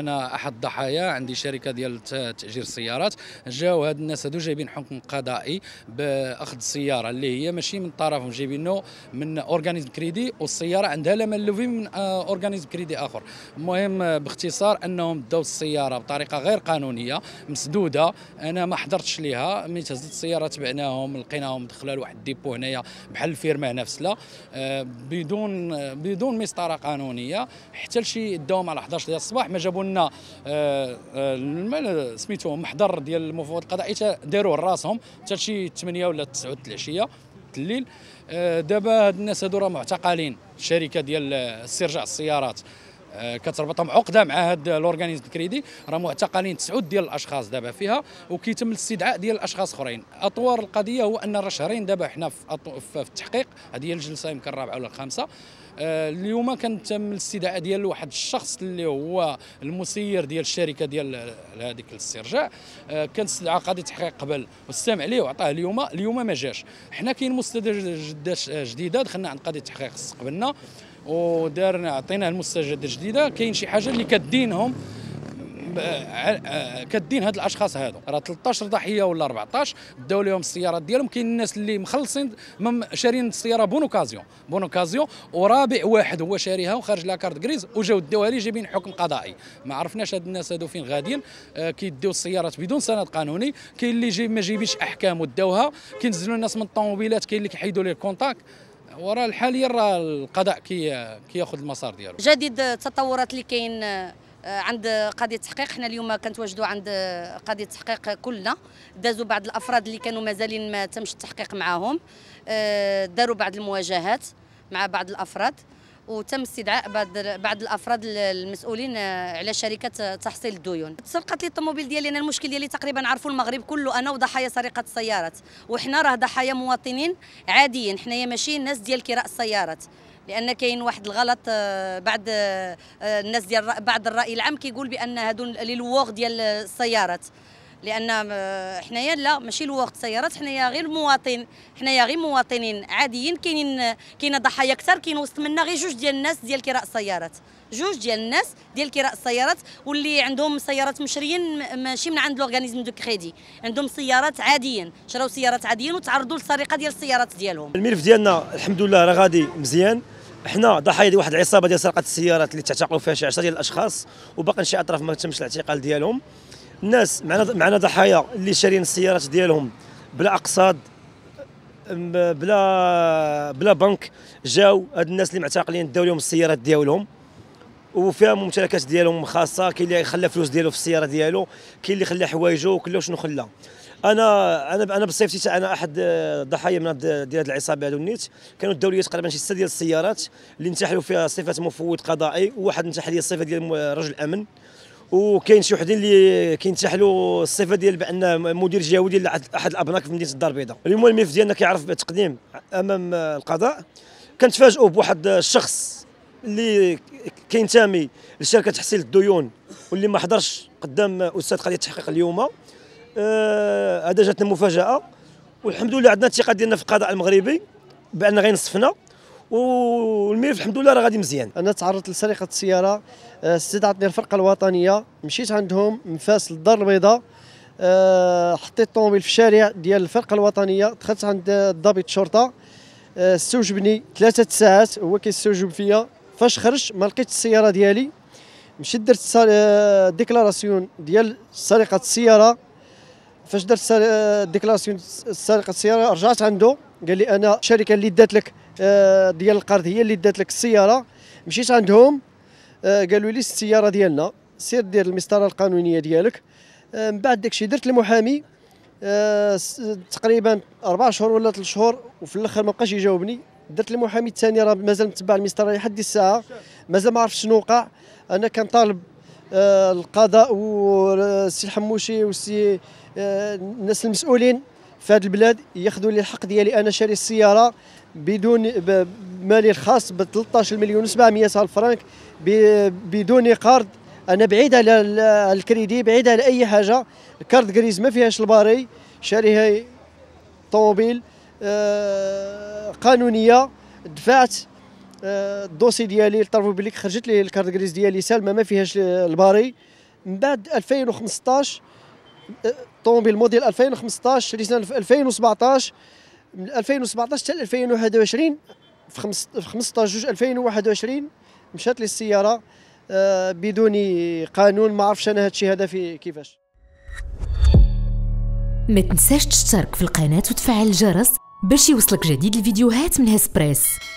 انا احد الضحايا عندي شركه ديال تاجير السيارات جاو هاد الناس هادو جايبين حكم قضائي باخذ السياره اللي هي ماشي من طرفهم جايبينه من اورغانيزم كريدي والسياره عندها لا لوفي من آه، اورغانيزم كريدي اخر المهم آه، باختصار انهم داو السياره بطريقه غير قانونيه مسدوده انا ما حضرتش ليها ملي تهزت السياره تبعناهم لقيناهم دخلوا لواحد الديبو هنايا بحال الفيرمه آه، هنا في سلا بدون بدون مسطره قانونيه حتى لشي داوم على 11 ديال الصباح ما جابوا كنا آه، آه، سميتو محضر ديال المفوض القضائي داروه راسهم حتى شي 8 ولا 9 العشيه الليل آه، دابا هاد الناس هادو راه معتقلين الشركه ديال استرجاع السيارات آه، كتربطهم عقده مع هذا لورغانيزم الكريدي راه معتقلين تسعود ديال الاشخاص دابا فيها وكيتم الاستدعاء ديال الاشخاص اخرين اطوار القضيه هو ان راه شهرين دابا حنا في التحقيق هذه هي الجلسه يمكن الرابعه ولا الخامسه آه، اليوم كان تم الاستدعاء ديال واحد الشخص اللي هو المسير ديال الشركه ديال هذيك الاسترجاع آه، كان استدعى قاضي تحقيق قبل واستمع ليه وعطاه اليوم اليوم ما جاش حنا كاين مستدعى جديده دخلنا عند قاضي التحقيق استقبلنا ودارنا عطينا المستجدات الجديده كاين شي حاجه اللي كدينهم كدين هاد الاشخاص هادو راه 13 ضحيه ولا 14 داو لهم السيارات ديالهم كاين الناس اللي مخلصين شارين السياره بونوكازيون بونوكازيون ورابع واحد هو شاريها وخرج لا كارت غريز وجاو داوها لي جايبين حكم قضائي ما عرفناش هاد الناس هادو فين غاديين كيديو السيارات بدون سند قانوني كاين اللي جيب ما جايبينش احكام وداوها كينزلوا الناس من الطوموبيلات كاين اللي كيحيدوا ليه الكونتاك وراه الحاليا راه القضاء كي كياخذ المسار ديالو جديد التطورات اللي كاين آه، عند قضيه التحقيق حنا اليوم كنتواجدوا عند قضيه التحقيق كلنا دازوا بعض الافراد اللي كانوا مازالين ما تمش التحقيق معاهم آه، داروا بعض المواجهات مع بعض الافراد وتم استدعاء بعض بعض الافراد المسؤولين آه، على شركه آه، تحصيل الديون تسرقت لي الطوموبيل ديالي انا المشكل ديالي تقريبا عرفوا المغرب كله انا وضحايا سرقه السيارات وحنا راه ضحايا مواطنين عاديين حنايا ماشي الناس ديال كراء السيارات لان كاين واحد الغلط آه، بعد الناس ديال بعض الراي العام كيقول بان هادو للوغ ديال السيارات لان آه، حنايا لا ماشي الوقت سيارات حنايا غير مواطن حنايا غير مواطنين عاديين كاينين كاينه ضحايا كثر كاين وسط منا غير جوج ديال الناس ديال كراء السيارات جوج ديال الناس ديال كراء السيارات واللي عندهم سيارات مشريين ماشي من عند لوغانيزم دو كريدي عندهم سيارات عاديين شراو سيارات عاديين وتعرضوا للسرقه ديال السيارات ديالهم الملف ديالنا الحمد لله راه غادي مزيان حنا ضحايا ديال واحد العصابه ديال سرقه السيارات اللي تعتقلوا فيها شي 10 ديال الاشخاص وباقي شي اطراف ما تمش الاعتقال ديالهم الناس معنا معنا ضحايا اللي شارين السيارات ديالهم بلا اقساط بلا بلا بنك جاو هاد الناس اللي معتقلين داو لهم السيارات ديالهم وفيها ممتلكات ديالهم خاصه كاين اللي خلى فلوس ديالو في السياره ديالو كاين اللي خلى حوايجو كل شنو خلى انا انا انا بصيفتي انا احد الضحايا من ديال هاد العصابه هادو نيت كانوا داو لي تقريبا شي سته ديال السيارات اللي انتحلوا فيها صفه مفوض قضائي وواحد انتحل لي الصفه ديال رجل امن وكاين شي وحدين اللي كينتحلوا الصفه ديال بان مدير جهوي ديال احد الابناك في مدينه الدار البيضاء اليوم الملف ديالنا كيعرف بالتقديم امام القضاء كنتفاجئوا بواحد الشخص اللي كينتمي لشركه تحصيل الديون واللي ما حضرش قدام استاذ قضيه التحقيق اليوم آه، هذا آه جاتنا مفاجاه والحمد لله عندنا الثقه ديالنا في القضاء المغربي بان غينصفنا والملف الحمد لله راه غادي مزيان انا تعرضت لسرقه السياره آه، استدعتني الفرقه الوطنيه مشيت عندهم من فاس للدار البيضاء آه، حطيت الطوموبيل في الشارع ديال الفرقه الوطنيه دخلت عند الضابط الشرطه آه، استوجبني ثلاثة ساعات هو كيستوجب فيا فاش خرجت ما لقيتش السياره ديالي مشيت درت ديكلاراسيون ديال سرقه السياره فاش درت ديكلاسيون سرقه السياره رجعت عنده قال لي انا الشركه اللي دات لك آه، ديال القرض هي اللي دات لك السياره مشيت عندهم آه، قالوا لي السياره ديالنا سير دير المسطره القانونيه ديالك آه، من بعد داكشي درت المحامي تقريبا اربع شهور ولا ثلاث شهور وفي الاخر ما بقاش يجاوبني درت المحامي الثاني راه مازال متبع المسطره لحد الساعه مازال ما عرفتش شنو وقع انا كنطالب آه، القضاء والسي الحموشي والسي آه، الناس المسؤولين في هذه البلاد ياخذوا لي الحق ديالي انا شاري السياره بدون مالي الخاص ب 13 مليون و700 فرانك بدون قرض انا بعيد على الكريدي بعيد على اي حاجه كارد كريز ما فيهاش الباري شاريها طوموبيل آه، قانونيه دفعت الدوسي ديالي الطرفو بليك خرجت لي الكارت غريز ديالي سالمه ما فيهاش الباري من بعد 2015 أه، طوموبيل موديل 2015 شريتها في 2017 من 2017 حتى 2021 في 15 جوج 2021 مشات لي السياره أه، بدون قانون ما عرفش انا هادشي هذا في كيفاش ما تنساش تشترك في القناه وتفعل الجرس باش يوصلك جديد الفيديوهات من هسبريس